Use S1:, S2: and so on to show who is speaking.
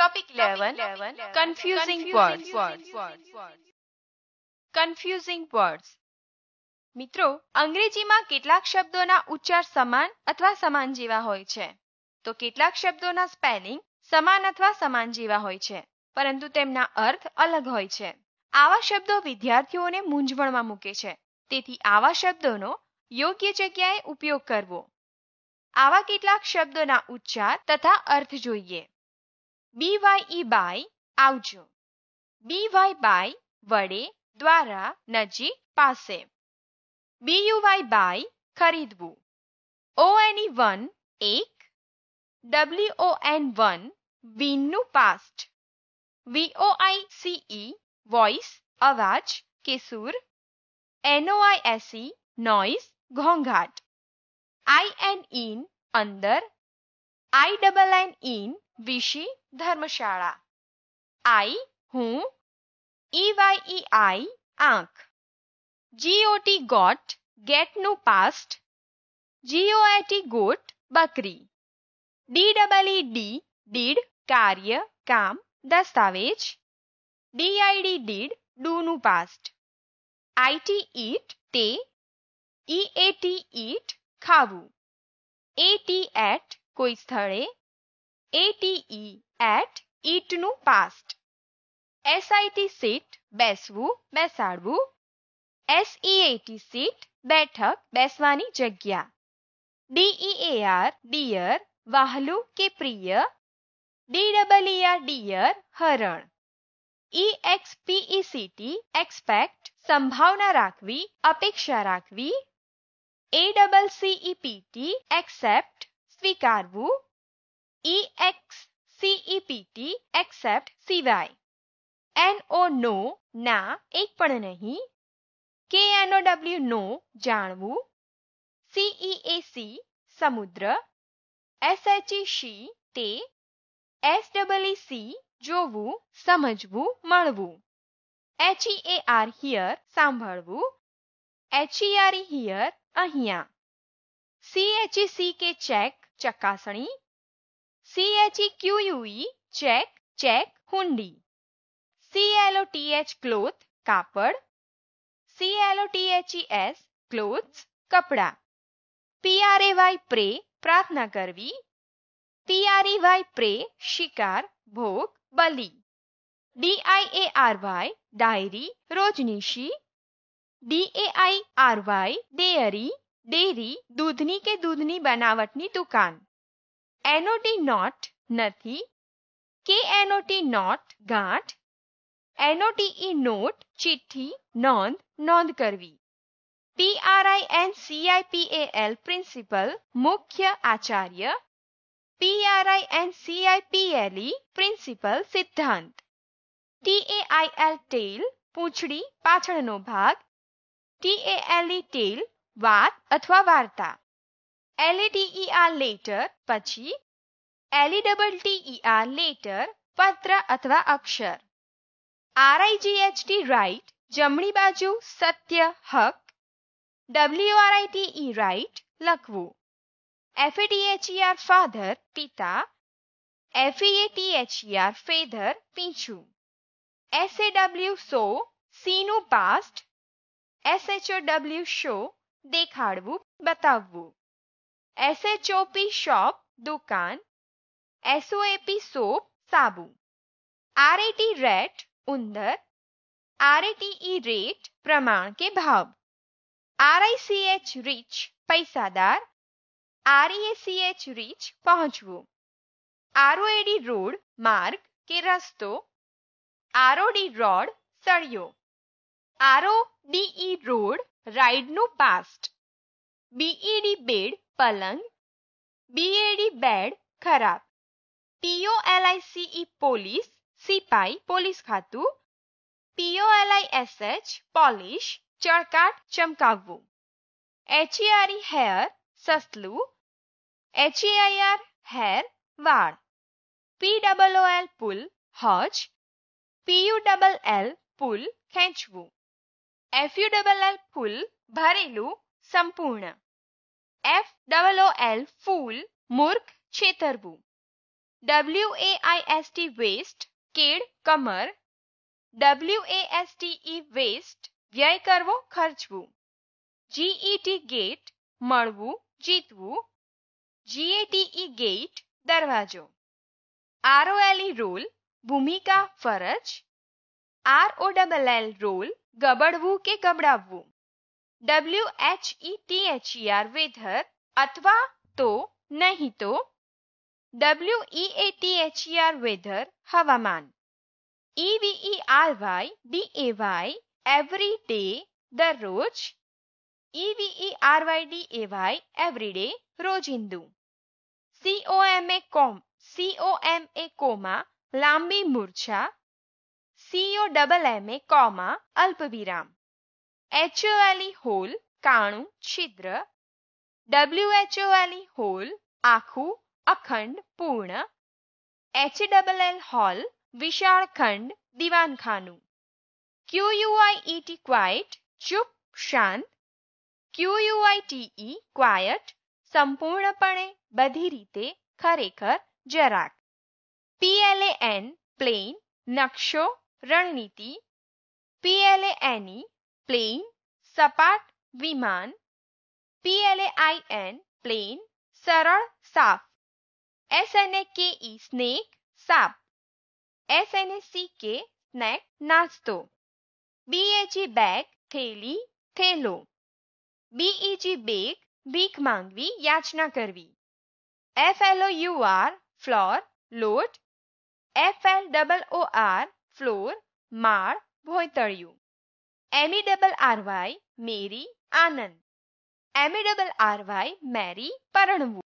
S1: Topic 11, confusing, confusing words. Confusing words. મિત્રો અંગ્રેજીમાં કેટલાક શબ્દોના ઉચ્ચાર સમાન અથવા સમાન જેવા હોય છે તો કેટલાક શબ્દોના સ્પેલિંગ સમાન અથવા સમાન જેવા હોય છે પરંતુ તેમના અર્થ અલગ હોય છે આવા શબ્દો વિદ્યાર્થીઓને મૂંઝવણમાં મૂકે છે તેથી આવા શબ્દોનો યોગ્ય જગ્યાએ ઉપયોગ કરવો આવા કેટલાક શબ્દોના ઉચ્ચાર તથા અર્થ જોઈએ BYE by આવજો BY by વડે દ્વારા નજીક પાસે BUY by ખરીદવું ONE 1 એક WON 1 નું પાસ્ટ VOICE વોઇસ અવાજ કે સૂર NOISE નોઇઝ ઘોંઘાટ IN ઇન અંદર INN ઇન વિશે धर्मशाला आई हूँ ईवाई e आई e आंख जीओटी गॉट गेट नो पास्ट जीओएटी गोट बकरी D double E D deed कार्य काम दस्तावेज डीआईडी डीड डू नु पास्ट आईटी ईट ते ईएटी ईट ખાવું એટી એટ કોઈ સ્થળે એટીઈ at ઈટનું past SIT સીટ બેસવું બેસાડવું SEAT સીટ બેઠક બેસવાની જગ્યા DEAR ડિયર વાહલું કે પ્રિય DEER ડિયર હરણ EXPECT એક્સપેક્ટ સંભાવના રાખવી અપેક્ષા રાખવી ACCEPT એક્સેપ્ટ સ્વીકારવું EX CEPT एक्सेप्ट सिवाय NO નો ના એક પણ નહીં KNOW નો જાણવું CEAC સમુદ્ર SHE શી તે SEEC જોવું સમજવું મળવું HEAR હિયર સાંભળવું HERE હિયર અહીંયા CHEC કે ચેક ચકાસણી C H E Q U cheque cheque हुंडी C L O T H cloth कापड़ C L O T H E S clothes कपड़ा P R A Y pray प्रार्थना करवी P R E Y prey शिकार भोग बलि D I A R Y diary रोजनीशी D A I R Y dairy dairy दूधनी के दूधनी बनावटनी दुकान एनओटी नॉट नथी के एनओटी नॉट गांठ एनओटी नोट चिट्ठी नोंद नोंद करवी P R I N C I P A L principal मुख्य आचार्य P R I N C I P L E principle सिद्धांत T A I L tail पूछड़ी पाचड़ो भाग T A L E tale વાત અથવા વાર્તા એલએટીઈઆર લેટર પછી એલઈડબલટીઈઆર લેટર પત્ર અથવા અક્ષર આરઆઈજીએચટી રાઇટ જમણી બાજુ સત્ય હક ડબલ્યુઆરઆઈટીઈ રાઇટ લખવું એફએટીએચઈઆર ફાધર પિતા એફઈએટીએચઈઆર ફેધર પીછું એસએડબલ્યુ સો સીનું પાસ્ટ એસએચઓડબલ્યુ શો દેખાડવું બતાવવું S H O P shop दुकान एसओ ए पी सोप साबुन R A T rate उंदर R A T E rate प्रमाण के भाव are I C H rich पैसादार R E C H rich पहुंचवो R O A D road मार्ग के रस्तो R O D road सड़ियो R O D E road ride no past B E D bed पलंग D bad खराब C E police e सिपाही police S H polish E R E hair I R hair વાળ P double O L pool હોજ P U double L pull ખેંચવું F U double L full भरेलू संपूर्ण F O O L fool, मूर्ख छेतरबू W A I S T waist केड़ कमर W A S T E waste વ્યય કરવો ખર્ચવું GET ગેટ મળવું જીતવું GATE ગેટ દરવાજો ROLE રોલ ભૂમિકા ફરજ ROLL રોલ ગબડવું કે ગબડાવવું W H E T H E R whether अथवा तो नहीं तो W E A T H E R weather हवामान E V E R Y D A Y every day दररोज E V E R Y D A Y every everyday रोजिंदू C O M A कॉम C O M A coma लांबी मूर्छा C O double M ए comma अल्पविराम H O वाली hole काणू छिद्र W H वाली होल आखू अखंड पूर्ण एच डबल एल हॉल विशाल खंड दीवान खानू Q U I E T quiet चुप शांत Q U I T E quite संपूर्णपणे बधी रीते खरेखर जराक P L A N plan नक्शो रणनीति P L A N E plane સપાટ વિમાન PLAIN પ્લેન સરળ સાફ SNAKE સ્નેક સાપ SNACK સ્નેક નાસ્તો BAG બેગ થેલી થેલો BEG બેગ ભીખ માંગવી યાચના કરવી FLOUR ફ્લોર લોટ FLOOR ફ્લોર માળ ભોયતળિયું M E double R Y merry आनंद M E double R Y marry परणवू